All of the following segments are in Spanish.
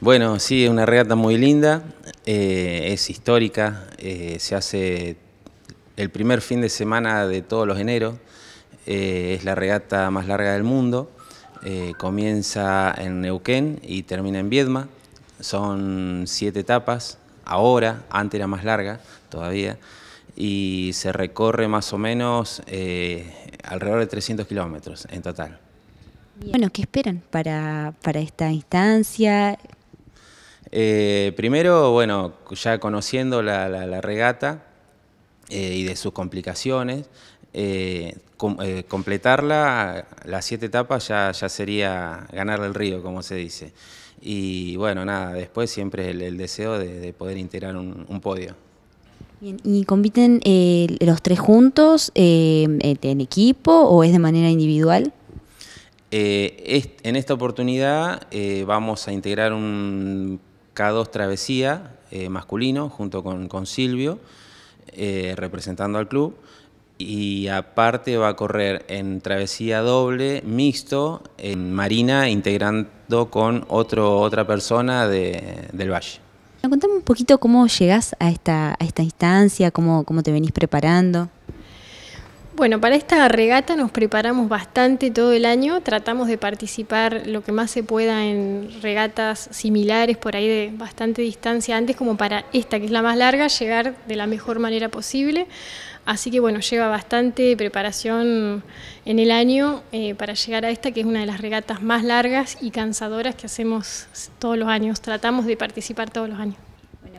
Bueno, sí, es una regata muy linda, eh, es histórica, eh, se hace el primer fin de semana de todos los enero, eh, es la regata más larga del mundo, comienza en Neuquén y termina en Viedma, son siete etapas, ahora, antes era más larga todavía, y se recorre más o menos alrededor de 300 kilómetros en total. Bueno, ¿qué esperan para, para esta instancia? Eh, primero, bueno, ya conociendo la, regata eh, y de sus complicaciones, eh, completarla, las siete etapas ya, sería ganar el río, como se dice. Y bueno, nada, después siempre el, deseo de, poder integrar un, podio. ¿Y compiten los tres juntos en equipo o es de manera individual? en esta oportunidad vamos a integrar un K2 Travesía eh, masculino, junto con, con Silvio, eh, representando al club. Y aparte va a correr en travesía doble, mixto, en Marina, integrando con otro, otra persona de, del Valle. Contame un poquito cómo llegás a esta, a esta instancia, cómo, cómo te venís preparando. Bueno, para esta regata nos preparamos bastante todo el año, tratamos de participar lo que más se pueda en regatas similares por ahí de bastante distancia antes, como para esta que es la más larga, llegar de la mejor manera posible. Así que bueno, lleva bastante preparación en el año eh, para llegar a esta, que es una de las regatas más largas y cansadoras que hacemos todos los años, tratamos de participar todos los años.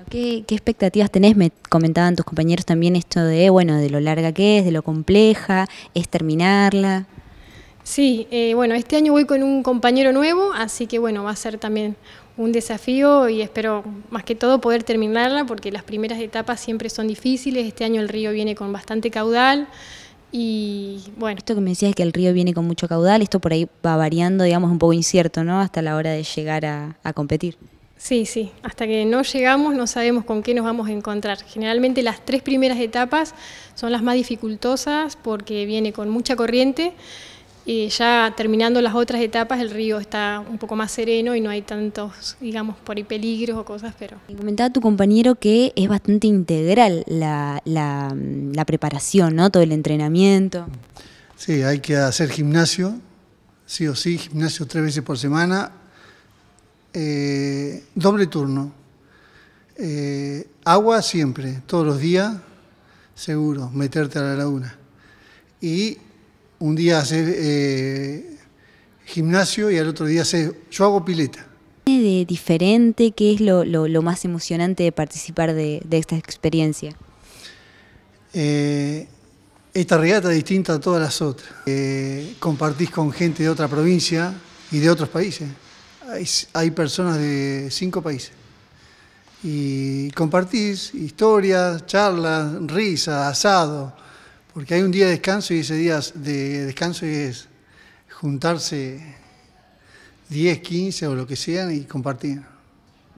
¿Qué, expectativas tenés? Me comentaban tus compañeros también esto de, bueno, de lo larga que es, de lo compleja, es terminarla. Sí, eh, bueno, este año voy con un compañero nuevo, así que bueno, va a ser también un desafío y espero más que todo poder terminarla porque las primeras etapas siempre son difíciles, este año el río viene con bastante caudal, y bueno. Esto que me decías es que el río viene con mucho caudal, esto por ahí va variando, digamos, un poco incierto, ¿no? Hasta la hora de llegar a, a competir. Sí, sí, hasta que no llegamos no sabemos con qué nos vamos a encontrar. Generalmente las tres primeras etapas son las más dificultosas porque viene con mucha corriente y ya terminando las otras etapas el río está un poco más sereno y no hay tantos, digamos, por ahí peligros o cosas, pero... Comentaba tu compañero que es bastante integral la, la preparación, ¿no? Todo el entrenamiento. Sí, hay que hacer gimnasio, sí o sí, gimnasio tres veces por semana eh, doble turno. Eh, agua siempre, todos los días, seguro, meterte a la laguna. Y un día haces eh, gimnasio y al otro día haces, yo hago pileta. De diferente? ¿Qué es lo, más emocionante de participar de, esta experiencia? esta regata es distinta a todas las otras. compartís con gente de otra provincia y de otros países hay, personas de cinco países. Y compartís historias, charlas, risas, asado, porque hay un día de descanso y ese día de descanso es juntarse 10, 15 o lo que sean y compartir.